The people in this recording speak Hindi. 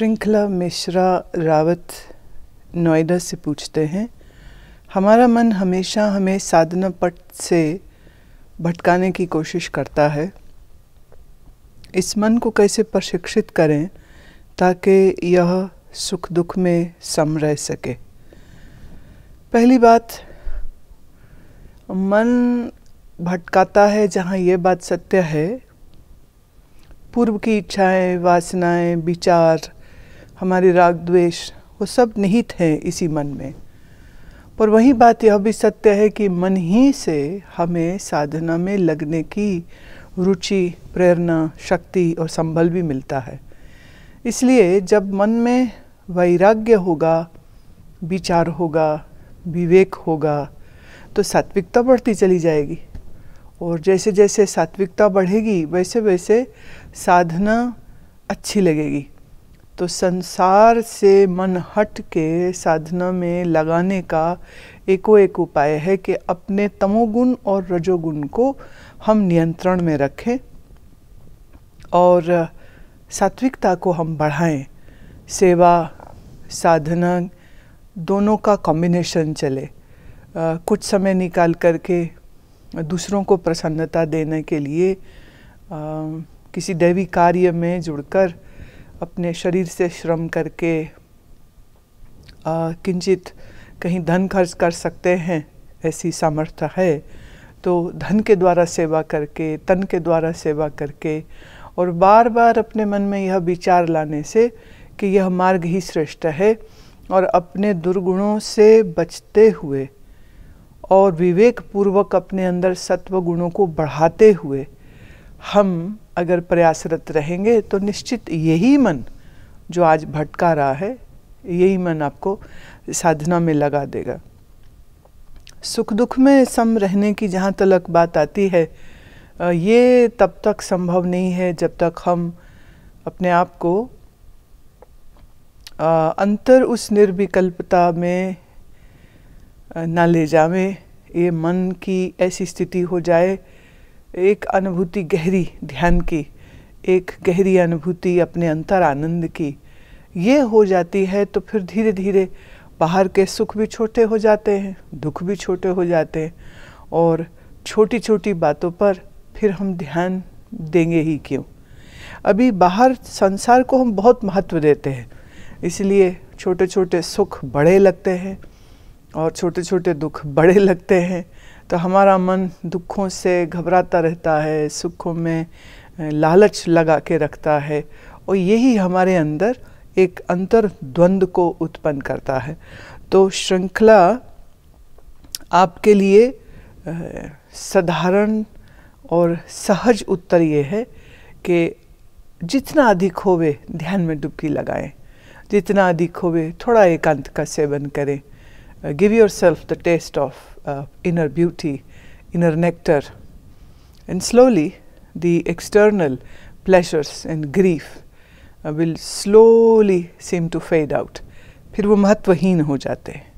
श्रृंखला मिश्रा रावत नोएडा से पूछते हैं हमारा मन हमेशा हमें साधना पट से भटकाने की कोशिश करता है इस मन को कैसे प्रशिक्षित करें ताकि यह सुख दुख में सम रह सके पहली बात मन भटकाता है जहाँ ये बात सत्य है पूर्व की इच्छाएं वासनाएं विचार हमारे राग द्वेष वो सब निहित हैं इसी मन में पर वही बात यह भी सत्य है कि मन ही से हमें साधना में लगने की रुचि प्रेरणा शक्ति और संबल भी मिलता है इसलिए जब मन में वैराग्य होगा विचार होगा विवेक होगा तो सात्विकता बढ़ती चली जाएगी और जैसे जैसे सात्विकता बढ़ेगी वैसे वैसे साधना अच्छी लगेगी तो संसार से मन हट के साधना में लगाने का एको एक उपाय है कि अपने तमोगुण और रजोगुण को हम नियंत्रण में रखें और सात्विकता को हम बढ़ाएं सेवा साधना दोनों का कॉम्बिनेशन चले आ, कुछ समय निकाल करके दूसरों को प्रसन्नता देने के लिए आ, किसी दैवी कार्य में जुड़कर अपने शरीर से श्रम करके किंचित कहीं धन खर्च कर सकते हैं ऐसी सामर्थ्य है तो धन के द्वारा सेवा करके तन के द्वारा सेवा करके और बार बार अपने मन में यह विचार लाने से कि यह मार्ग ही श्रेष्ठ है और अपने दुर्गुणों से बचते हुए और विवेक पूर्वक अपने अंदर सत्व गुणों को बढ़ाते हुए हम अगर प्रयासरत रहेंगे तो निश्चित यही मन जो आज भटका रहा है यही मन आपको साधना में लगा देगा सुख दुख में सम रहने की जहाँ तलक बात आती है ये तब तक संभव नहीं है जब तक हम अपने आप को अंतर उस निर्विकल्पता में ना ले जावे ये मन की ऐसी स्थिति हो जाए एक अनुभूति गहरी ध्यान की एक गहरी अनुभूति अपने अंतर आनंद की ये हो जाती है तो फिर धीरे धीरे बाहर के सुख भी छोटे हो जाते हैं दुख भी छोटे हो जाते हैं और छोटी छोटी बातों पर फिर हम ध्यान देंगे ही क्यों अभी बाहर संसार को हम बहुत महत्व देते हैं इसलिए छोटे छोटे सुख बड़े लगते हैं और छोटे छोटे दुख बड़े लगते हैं तो हमारा मन दुखों से घबराता रहता है सुखों में लालच लगा के रखता है और यही हमारे अंदर एक अंतर द्वंद्व को उत्पन्न करता है तो श्रृंखला आपके लिए साधारण और सहज उत्तर ये है कि जितना अधिक होवे ध्यान में डुबकी लगाएं जितना अधिक होवे थोड़ा एकांत का सेवन करें give yourself the test of uh, inner beauty, inner nectar. And slowly, the external pleasures and grief uh, will slowly seem to fade out. फिर वो महत्वहीन हो जाते हैं